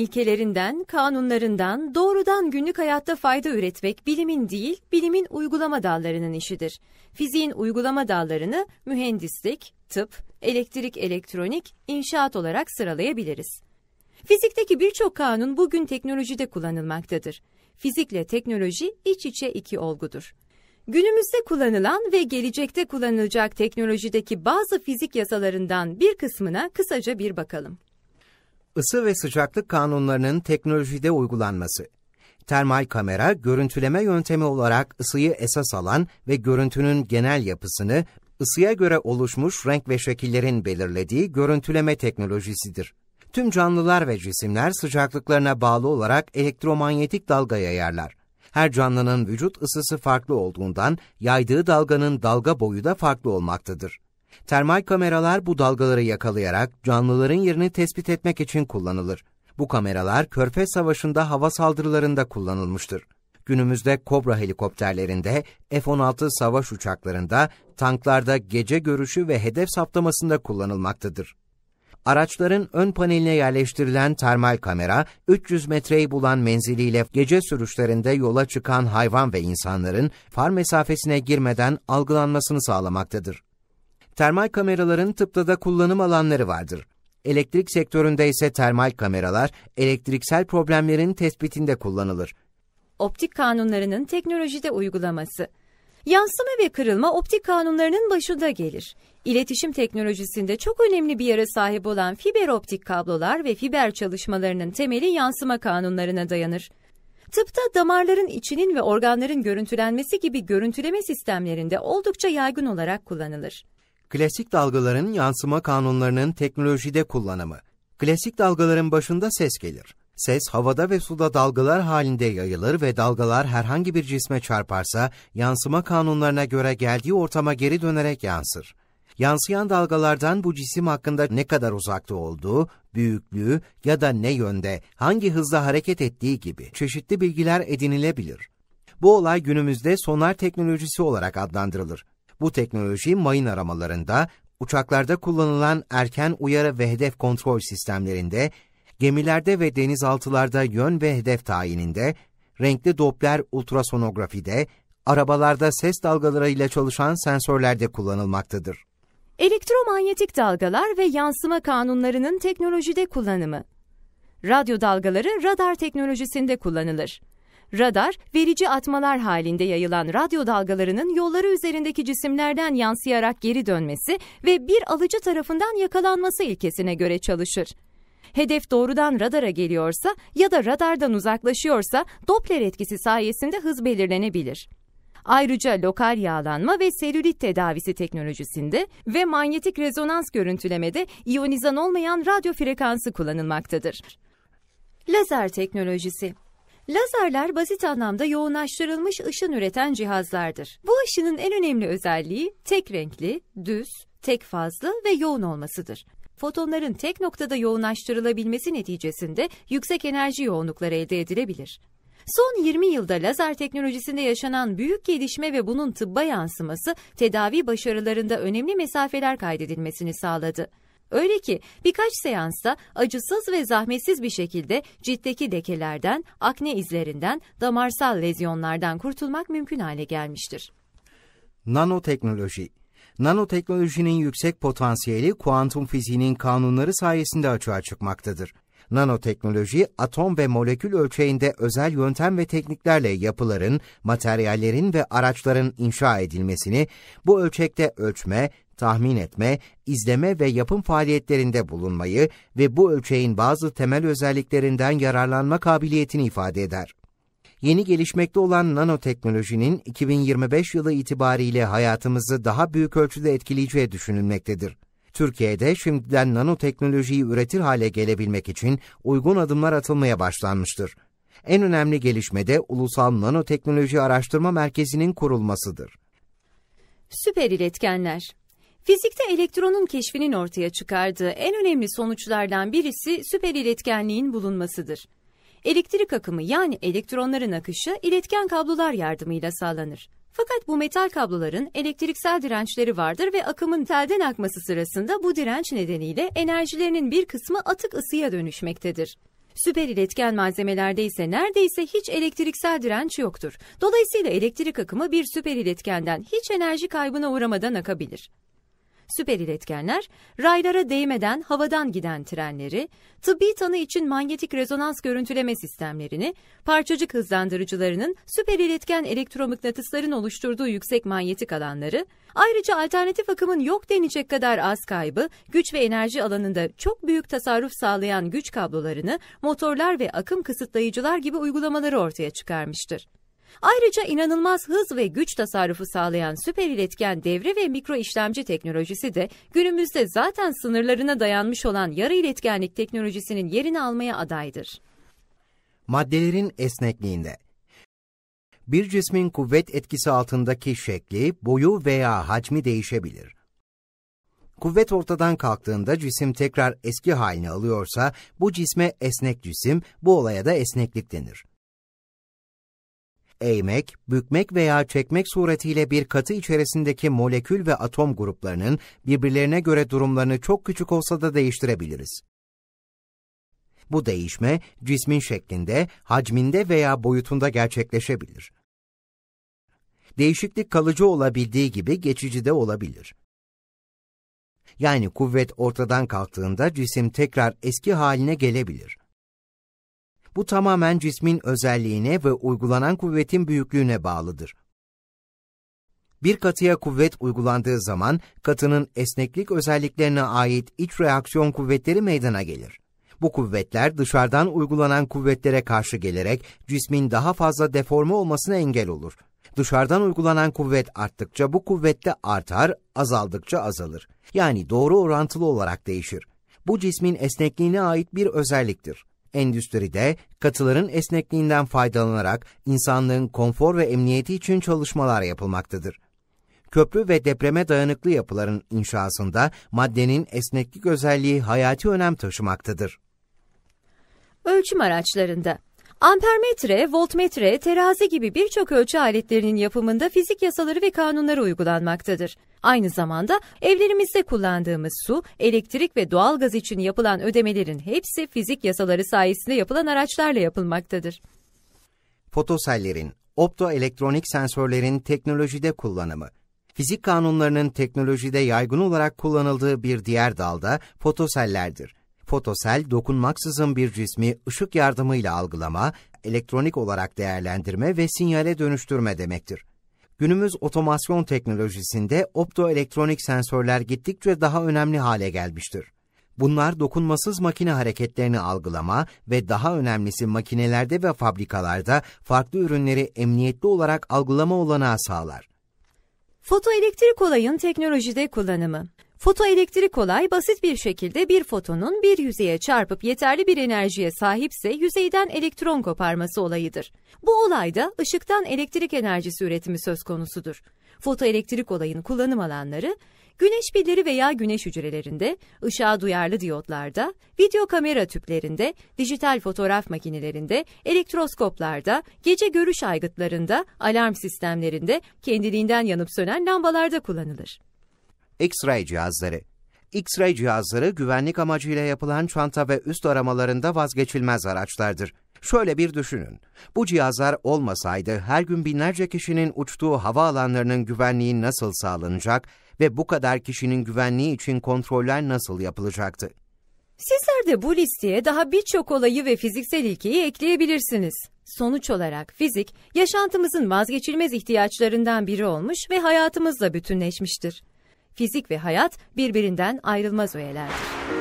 ilkelerinden, kanunlarından doğrudan günlük hayatta fayda üretmek bilimin değil, bilimin uygulama dallarının işidir. Fiziğin uygulama dallarını mühendislik, tıp, elektrik, elektronik, inşaat olarak sıralayabiliriz. Fizikteki birçok kanun bugün teknolojide kullanılmaktadır. Fizikle teknoloji iç içe iki olgudur. Günümüzde kullanılan ve gelecekte kullanılacak teknolojideki bazı fizik yasalarından bir kısmına kısaca bir bakalım ısı ve sıcaklık kanunlarının teknolojide uygulanması. Termal kamera, görüntüleme yöntemi olarak ısıyı esas alan ve görüntünün genel yapısını ısıya göre oluşmuş renk ve şekillerin belirlediği görüntüleme teknolojisidir. Tüm canlılar ve cisimler sıcaklıklarına bağlı olarak elektromanyetik dalga yayarlar. Her canlının vücut ısısı farklı olduğundan yaydığı dalganın dalga boyu da farklı olmaktadır. Termal kameralar bu dalgaları yakalayarak canlıların yerini tespit etmek için kullanılır. Bu kameralar Körfez Savaşı'nda hava saldırılarında kullanılmıştır. Günümüzde Kobra helikopterlerinde, F-16 savaş uçaklarında, tanklarda gece görüşü ve hedef saptamasında kullanılmaktadır. Araçların ön paneline yerleştirilen termal kamera, 300 metreyi bulan menziliyle gece sürüşlerinde yola çıkan hayvan ve insanların far mesafesine girmeden algılanmasını sağlamaktadır. Termal kameraların tıpta da kullanım alanları vardır. Elektrik sektöründe ise termal kameralar elektriksel problemlerin tespitinde kullanılır. Optik kanunlarının teknolojide uygulaması Yansıma ve kırılma optik kanunlarının başında gelir. İletişim teknolojisinde çok önemli bir yere sahip olan fiber optik kablolar ve fiber çalışmalarının temeli yansıma kanunlarına dayanır. Tıpta damarların içinin ve organların görüntülenmesi gibi görüntüleme sistemlerinde oldukça yaygın olarak kullanılır. Klasik dalgaların yansıma kanunlarının teknolojide kullanımı. Klasik dalgaların başında ses gelir. Ses havada ve suda dalgalar halinde yayılır ve dalgalar herhangi bir cisme çarparsa yansıma kanunlarına göre geldiği ortama geri dönerek yansır. Yansıyan dalgalardan bu cisim hakkında ne kadar uzakta olduğu, büyüklüğü ya da ne yönde, hangi hızla hareket ettiği gibi çeşitli bilgiler edinilebilir. Bu olay günümüzde sonar teknolojisi olarak adlandırılır. Bu teknoloji mayın aramalarında, uçaklarda kullanılan erken uyarı ve hedef kontrol sistemlerinde, gemilerde ve denizaltılarda yön ve hedef tayininde, renkli Doppler ultrasonografide, arabalarda ses dalgalarıyla çalışan sensörlerde kullanılmaktadır. Elektromanyetik dalgalar ve yansıma kanunlarının teknolojide kullanımı Radyo dalgaları radar teknolojisinde kullanılır. Radar, verici atmalar halinde yayılan radyo dalgalarının yolları üzerindeki cisimlerden yansıyarak geri dönmesi ve bir alıcı tarafından yakalanması ilkesine göre çalışır. Hedef doğrudan radara geliyorsa ya da radardan uzaklaşıyorsa Doppler etkisi sayesinde hız belirlenebilir. Ayrıca lokal yağlanma ve selülit tedavisi teknolojisinde ve manyetik rezonans görüntülemede iyonizan olmayan radyo frekansı kullanılmaktadır. Lazer teknolojisi Lazerler basit anlamda yoğunlaştırılmış ışın üreten cihazlardır. Bu ışının en önemli özelliği tek renkli, düz, tek fazlı ve yoğun olmasıdır. Fotonların tek noktada yoğunlaştırılabilmesi neticesinde yüksek enerji yoğunlukları elde edilebilir. Son 20 yılda lazer teknolojisinde yaşanan büyük gelişme ve bunun tıbba yansıması tedavi başarılarında önemli mesafeler kaydedilmesini sağladı. Öyle ki birkaç seansta acısız ve zahmetsiz bir şekilde ciltteki lekelerden, akne izlerinden, damarsal lezyonlardan kurtulmak mümkün hale gelmiştir. Nanoteknoloji Nanoteknolojinin yüksek potansiyeli kuantum fiziğinin kanunları sayesinde açığa çıkmaktadır. Nanoteknoloji, atom ve molekül ölçeğinde özel yöntem ve tekniklerle yapıların, materyallerin ve araçların inşa edilmesini, bu ölçekte ölçme, tahmin etme, izleme ve yapım faaliyetlerinde bulunmayı ve bu ölçeğin bazı temel özelliklerinden yararlanma kabiliyetini ifade eder. Yeni gelişmekte olan nanoteknolojinin 2025 yılı itibariyle hayatımızı daha büyük ölçüde etkileyeceği düşünülmektedir. Türkiye'de şimdiden nanoteknolojiyi üretir hale gelebilmek için uygun adımlar atılmaya başlanmıştır. En önemli gelişme de Ulusal Nanoteknoloji Araştırma Merkezi'nin kurulmasıdır. Süper iletkenler Fizikte elektronun keşfinin ortaya çıkardığı en önemli sonuçlardan birisi süper iletkenliğin bulunmasıdır. Elektrik akımı yani elektronların akışı iletken kablolar yardımıyla sağlanır. Fakat bu metal kabloların elektriksel dirençleri vardır ve akımın telden akması sırasında bu direnç nedeniyle enerjilerinin bir kısmı atık ısıya dönüşmektedir. Süper iletken malzemelerde ise neredeyse hiç elektriksel direnç yoktur. Dolayısıyla elektrik akımı bir süper iletkenden hiç enerji kaybına uğramadan akabilir süper iletkenler raylara değmeden havadan giden trenleri, tıbbi tanı için manyetik rezonans görüntüleme sistemlerini, parçacık hızlandırıcılarının süper iletken elektromıknatısların oluşturduğu yüksek manyetik alanları, ayrıca alternatif akımın yok denecek kadar az kaybı, güç ve enerji alanında çok büyük tasarruf sağlayan güç kablolarını motorlar ve akım kısıtlayıcılar gibi uygulamaları ortaya çıkarmıştır. Ayrıca inanılmaz hız ve güç tasarrufu sağlayan süper iletken devre ve mikro işlemci teknolojisi de günümüzde zaten sınırlarına dayanmış olan yarı iletkenlik teknolojisinin yerini almaya adaydır. Maddelerin esnekliğinde bir cismin kuvvet etkisi altındaki şekli, boyu veya hacmi değişebilir. Kuvvet ortadan kalktığında cisim tekrar eski halini alıyorsa bu cisme esnek cisim, bu olaya da esneklik denir eğmek, bükmek veya çekmek suretiyle bir katı içerisindeki molekül ve atom gruplarının birbirlerine göre durumlarını çok küçük olsa da değiştirebiliriz. Bu değişme cismin şeklinde, hacminde veya boyutunda gerçekleşebilir. Değişiklik kalıcı olabildiği gibi geçici de olabilir. Yani kuvvet ortadan kalktığında cisim tekrar eski haline gelebilir. Bu tamamen cismin özelliğine ve uygulanan kuvvetin büyüklüğüne bağlıdır. Bir katıya kuvvet uygulandığı zaman katının esneklik özelliklerine ait iç reaksiyon kuvvetleri meydana gelir. Bu kuvvetler dışarıdan uygulanan kuvvetlere karşı gelerek cismin daha fazla deforme olmasına engel olur. Dışarıdan uygulanan kuvvet arttıkça bu kuvvet artar, azaldıkça azalır. Yani doğru orantılı olarak değişir. Bu cismin esnekliğine ait bir özelliktir. Endüstride katıların esnekliğinden faydalanarak insanlığın konfor ve emniyeti için çalışmalar yapılmaktadır. Köprü ve depreme dayanıklı yapıların inşasında maddenin esneklik özelliği hayati önem taşımaktadır. Ölçüm araçlarında Ampermetre, voltmetre, terazi gibi birçok ölçü aletlerinin yapımında fizik yasaları ve kanunları uygulanmaktadır. Aynı zamanda evlerimizde kullandığımız su, elektrik ve doğalgaz için yapılan ödemelerin hepsi fizik yasaları sayesinde yapılan araçlarla yapılmaktadır. Fotosellerin, optoelektronik sensörlerin teknolojide kullanımı Fizik kanunlarının teknolojide yaygın olarak kullanıldığı bir diğer dalda fotosellerdir fotosel dokunmaksızın bir cismi ışık yardımıyla algılama, elektronik olarak değerlendirme ve sinyale dönüştürme demektir. Günümüz otomasyon teknolojisinde optoelektronik sensörler gittikçe daha önemli hale gelmiştir. Bunlar dokunmasız makine hareketlerini algılama ve daha önemlisi makinelerde ve fabrikalarda farklı ürünleri emniyetli olarak algılama olanağı sağlar. Fotoelektrik olayın teknolojide kullanımı Fotoelektrik olay basit bir şekilde bir fotonun bir yüzeye çarpıp yeterli bir enerjiye sahipse yüzeyden elektron koparması olayıdır. Bu olayda ışıktan elektrik enerjisi üretimi söz konusudur. Fotoelektrik olayın kullanım alanları güneş pilleri veya güneş hücrelerinde, ışığa duyarlı diyotlarda, video kamera tüplerinde, dijital fotoğraf makinelerinde, elektroskoplarda, gece görüş aygıtlarında, alarm sistemlerinde, kendiliğinden yanıp sönen lambalarda kullanılır. X-ray cihazları. X-ray cihazları güvenlik amacıyla yapılan çanta ve üst aramalarında vazgeçilmez araçlardır. Şöyle bir düşünün. Bu cihazlar olmasaydı her gün binlerce kişinin uçtuğu hava alanlarının güvenliği nasıl sağlanacak ve bu kadar kişinin güvenliği için kontroller nasıl yapılacaktı? Sizler de bu listeye daha birçok olayı ve fiziksel ilkeyi ekleyebilirsiniz. Sonuç olarak fizik, yaşantımızın vazgeçilmez ihtiyaçlarından biri olmuş ve hayatımızla bütünleşmiştir. Fizik ve hayat birbirinden ayrılmaz öğelerdir.